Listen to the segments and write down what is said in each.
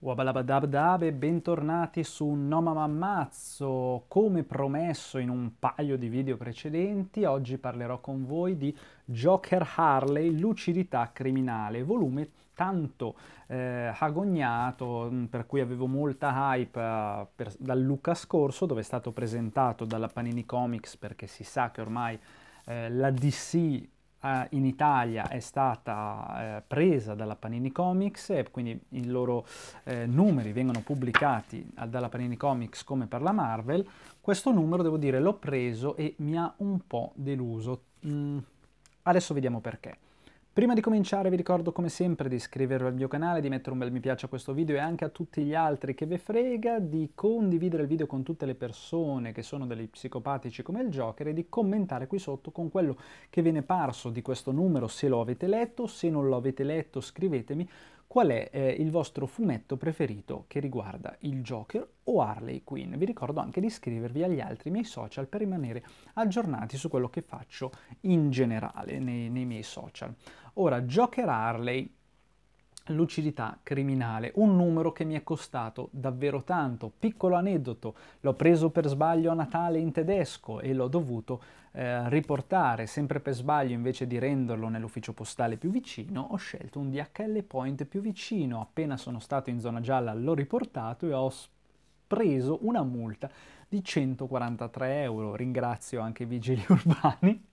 Wabalabadabdab e bentornati su Nomamammazzo. Come promesso in un paio di video precedenti, oggi parlerò con voi di Joker Harley, Lucidità Criminale, volume tanto eh, agognato, mm, per cui avevo molta hype eh, per, dal Luca scorso, dove è stato presentato dalla Panini Comics, perché si sa che ormai eh, la DC eh, in Italia è stata eh, presa dalla Panini Comics e quindi i loro eh, numeri vengono pubblicati dalla Panini Comics come per la Marvel. Questo numero, devo dire, l'ho preso e mi ha un po' deluso. Mm, adesso vediamo perché. Prima di cominciare vi ricordo come sempre di iscrivervi al mio canale, di mettere un bel mi piace a questo video e anche a tutti gli altri che ve frega, di condividere il video con tutte le persone che sono degli psicopatici come il Joker e di commentare qui sotto con quello che ve ne è parso di questo numero, se lo avete letto, se non lo avete letto scrivetemi qual è eh, il vostro fumetto preferito che riguarda il Joker o Harley Quinn. Vi ricordo anche di iscrivervi agli altri miei social per rimanere aggiornati su quello che faccio in generale nei, nei miei social. Ora, Joker Harley lucidità criminale, un numero che mi è costato davvero tanto. Piccolo aneddoto, l'ho preso per sbaglio a Natale in tedesco e l'ho dovuto eh, riportare, sempre per sbaglio invece di renderlo nell'ufficio postale più vicino, ho scelto un DHL Point più vicino. Appena sono stato in zona gialla l'ho riportato e ho preso una multa di 143 euro. Ringrazio anche i vigili urbani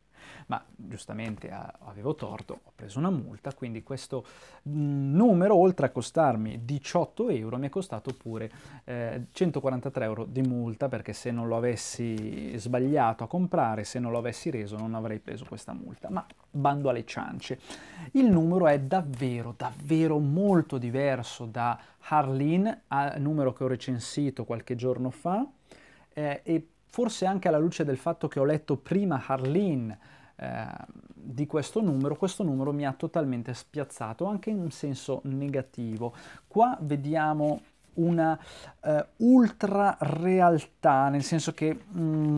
ma giustamente ah, avevo torto, ho preso una multa, quindi questo mm, numero oltre a costarmi 18 euro mi è costato pure eh, 143 euro di multa perché se non lo avessi sbagliato a comprare, se non lo avessi reso non avrei preso questa multa, ma bando alle ciance. Il numero è davvero, davvero molto diverso da Harleen, numero che ho recensito qualche giorno fa, eh, e forse anche alla luce del fatto che ho letto prima Harleen di questo numero, questo numero mi ha totalmente spiazzato anche in un senso negativo. Qua vediamo una eh, ultra realtà, nel senso che... Mh, mm,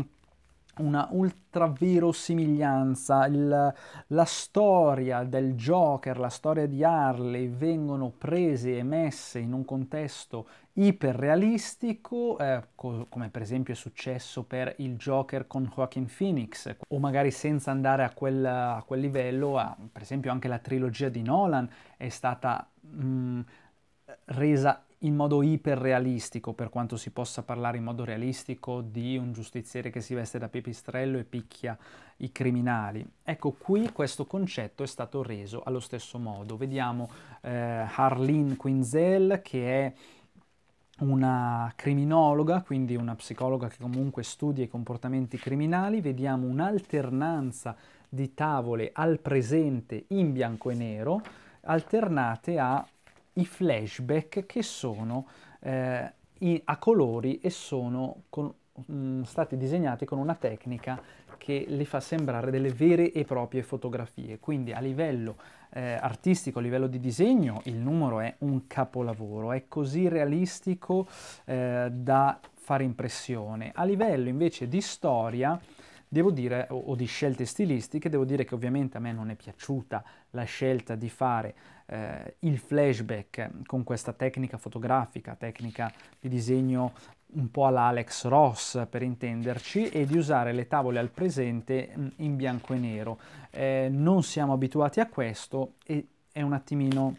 una ultraverosimiglianza, il, la storia del Joker, la storia di Harley vengono prese e messe in un contesto iperrealistico, eh, co- come per esempio è successo per il Joker con Joaquin Phoenix, o magari senza andare a quel, a quel livello, a, per esempio anche la trilogia di Nolan è stata mh, mm, resa in modo iperrealistico, per quanto si possa parlare in modo realistico di un giustiziere che si veste da pipistrello e picchia i criminali. Ecco, qui questo concetto è stato reso allo stesso modo. Vediamo eh, Harleen Quinzel che è una criminologa, quindi una psicologa che comunque studia i comportamenti criminali, vediamo un'alternanza di tavole al presente in bianco e nero alternate a i flashback che sono eh, i, a colori e sono con, mh, mm, stati disegnati con una tecnica che li fa sembrare delle vere e proprie fotografie. Quindi a livello eh, artistico, a livello di disegno, il numero è un capolavoro, è così realistico eh, da fare impressione. A livello invece di storia, devo dire, o, o di scelte stilistiche, devo dire che ovviamente a me non è piaciuta la scelta di fare eh, il flashback con questa tecnica fotografica, tecnica di disegno un po' all'Alex Ross per intenderci e di usare le tavole al presente mm, in bianco e nero. Eh, non siamo abituati a questo e è un attimino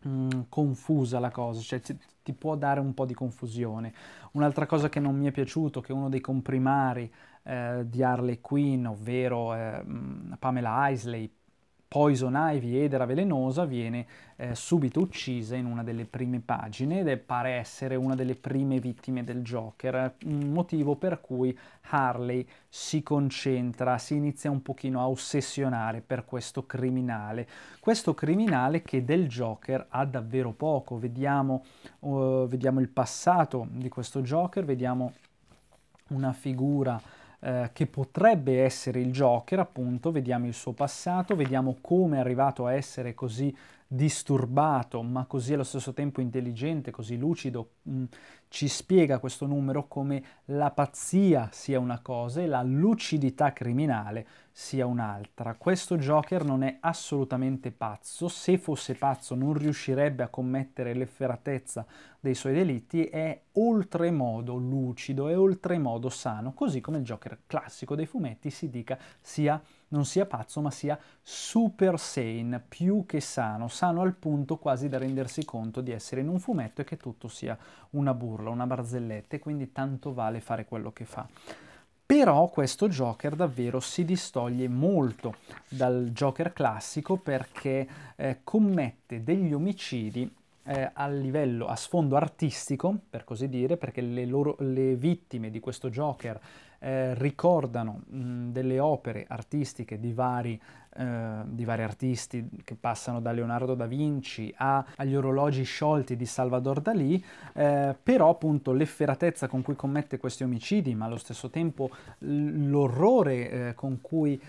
mh, mm, confusa la cosa, cioè ti, ti può dare un po' di confusione. Un'altra cosa che non mi è piaciuto, che uno dei comprimari eh, di Harley Quinn, ovvero eh, mm, Pamela Isley, Poison Ivy, edera velenosa, viene eh, subito uccisa in una delle prime pagine ed è, pare essere una delle prime vittime del Joker, motivo per cui Harley si concentra, si inizia un pochino a ossessionare per questo criminale. Questo criminale che del Joker ha davvero poco, vediamo, uh, vediamo il passato di questo Joker, vediamo una figura eh, che potrebbe essere il Joker, appunto, vediamo il suo passato, vediamo come è arrivato a essere così disturbato, ma così allo stesso tempo intelligente, così lucido, mh, mm, ci spiega questo numero come la pazzia sia una cosa e la lucidità criminale sia un'altra. Questo Joker non è assolutamente pazzo, se fosse pazzo non riuscirebbe a commettere l'efferatezza dei suoi delitti, è oltremodo lucido, è oltremodo sano, così come il Joker classico dei fumetti si dica sia, non sia pazzo ma sia super sane, più che sano, sano al punto quasi da rendersi conto di essere in un fumetto e che tutto sia una burla, una barzelletta e quindi tanto vale fare quello che fa però questo Joker davvero si distoglie molto dal Joker classico perché eh, commette degli omicidi eh, a livello, a sfondo artistico, per così dire, perché le, loro, le vittime di questo Joker eh, ricordano mh, delle opere artistiche di vari, eh, di vari, artisti che passano da Leonardo da Vinci a, agli orologi sciolti di Salvador Dalí, eh, però appunto l'efferatezza con cui commette questi omicidi, ma allo stesso tempo l'orrore eh, con cui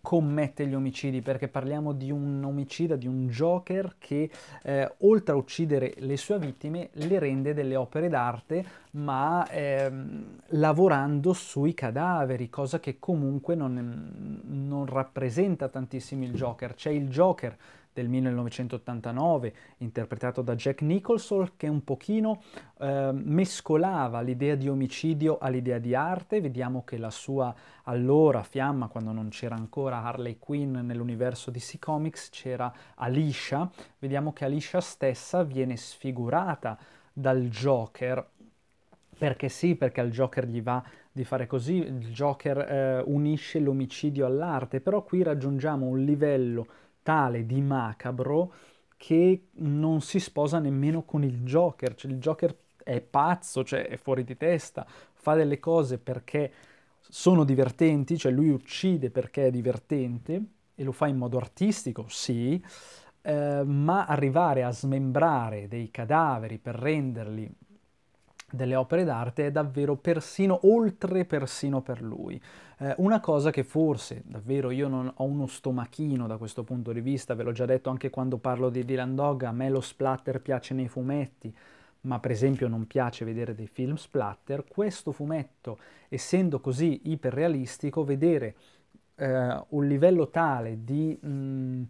commette gli omicidi perché parliamo di un omicida, di un Joker che eh, oltre a uccidere le sue vittime le rende delle opere d'arte ma ehm, lavorando sui cadaveri, cosa che comunque non, non rappresenta tantissimo il Joker. C'è il Joker del 1989 interpretato da Jack Nicholson che un pochino eh, mescolava l'idea di omicidio all'idea di arte, vediamo che la sua allora fiamma quando non c'era ancora Harley Quinn nell'universo DC Comics c'era Alicia, vediamo che Alicia stessa viene sfigurata dal Joker perché sì, perché al Joker gli va di fare così, il Joker eh, unisce l'omicidio all'arte, però qui raggiungiamo un livello tale di macabro che non si sposa nemmeno con il Joker, cioè il Joker è pazzo, cioè è fuori di testa, fa delle cose perché sono divertenti, cioè lui uccide perché è divertente e lo fa in modo artistico, sì, eh, ma arrivare a smembrare dei cadaveri per renderli delle opere d'arte è davvero persino oltre persino per lui. Eh, una cosa che forse, davvero, io non ho uno stomachino da questo punto di vista, ve l'ho già detto anche quando parlo di Dylan Dog, a me lo splatter piace nei fumetti, ma per esempio non piace vedere dei film splatter, questo fumetto, essendo così iperrealistico, vedere eh, un livello tale di... Mh, mm,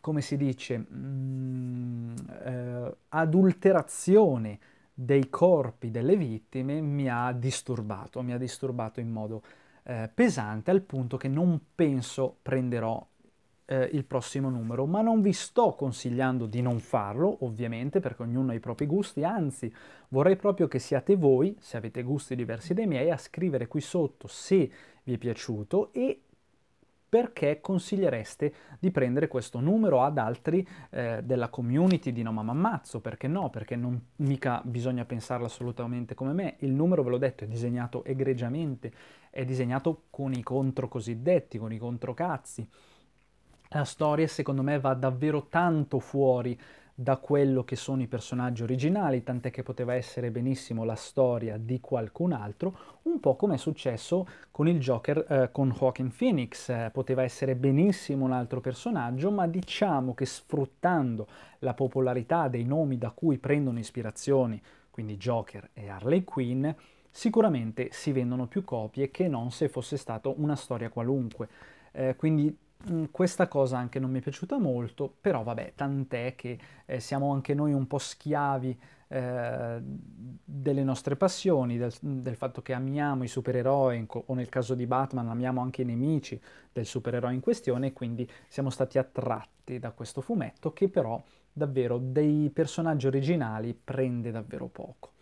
come si dice, mh, mm, eh, adulterazione dei corpi delle vittime mi ha disturbato, mi ha disturbato in modo eh, pesante al punto che non penso prenderò eh, il prossimo numero, ma non vi sto consigliando di non farlo, ovviamente, perché ognuno ha i propri gusti, anzi vorrei proprio che siate voi, se avete gusti diversi dai miei, a scrivere qui sotto se vi è piaciuto e perché consigliereste di prendere questo numero ad altri eh, della community di No Mamma Ammazzo? Perché no? Perché non mica bisogna pensarla assolutamente come me. Il numero, ve l'ho detto, è disegnato egregiamente è disegnato con i contro cosiddetti, con i controcazzi. La storia secondo me va davvero tanto fuori da quello che sono i personaggi originali, tant'è che poteva essere benissimo la storia di qualcun altro, un po' come è successo con il Joker eh, con Joaquin Phoenix, eh, poteva essere benissimo un altro personaggio, ma diciamo che sfruttando la popolarità dei nomi da cui prendono ispirazioni, quindi Joker e Harley Quinn, sicuramente si vendono più copie che non se fosse stata una storia qualunque. Eh, quindi mm, questa cosa anche non mi è piaciuta molto, però vabbè, tant'è che eh, siamo anche noi un po' schiavi eh, delle nostre passioni, del, del, fatto che amiamo i supereroi, o nel caso di Batman amiamo anche i nemici del supereroe in questione, quindi siamo stati attratti da questo fumetto che però davvero dei personaggi originali prende davvero poco.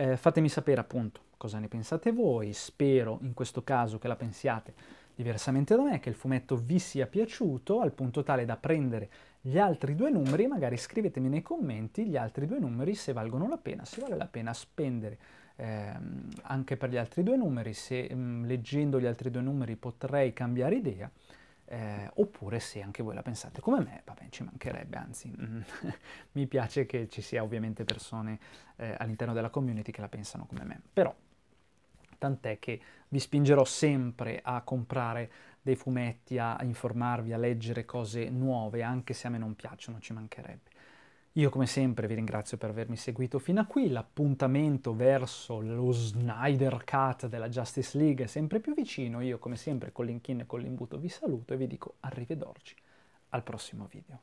Eh, fatemi sapere appunto cosa ne pensate voi, spero in questo caso che la pensiate diversamente da me, che il fumetto vi sia piaciuto al punto tale da prendere gli altri due numeri, magari scrivetemi nei commenti gli altri due numeri se valgono la pena, se vale la pena spendere eh, anche per gli altri due numeri, se mh, mm, leggendo gli altri due numeri potrei cambiare idea eh, oppure se anche voi la pensate come me, vabbè ci mancherebbe, anzi mi piace che ci sia ovviamente persone eh, all'interno della community che la pensano come me, però tant'è che vi spingerò sempre a comprare dei fumetti, a informarvi, a leggere cose nuove, anche se a me non piacciono, ci mancherebbe. Io come sempre vi ringrazio per avermi seguito fino a qui, l'appuntamento verso lo Snyder Cut della Justice League è sempre più vicino, io come sempre con l'inkin e con l'imbuto vi saluto e vi dico arrivederci al prossimo video.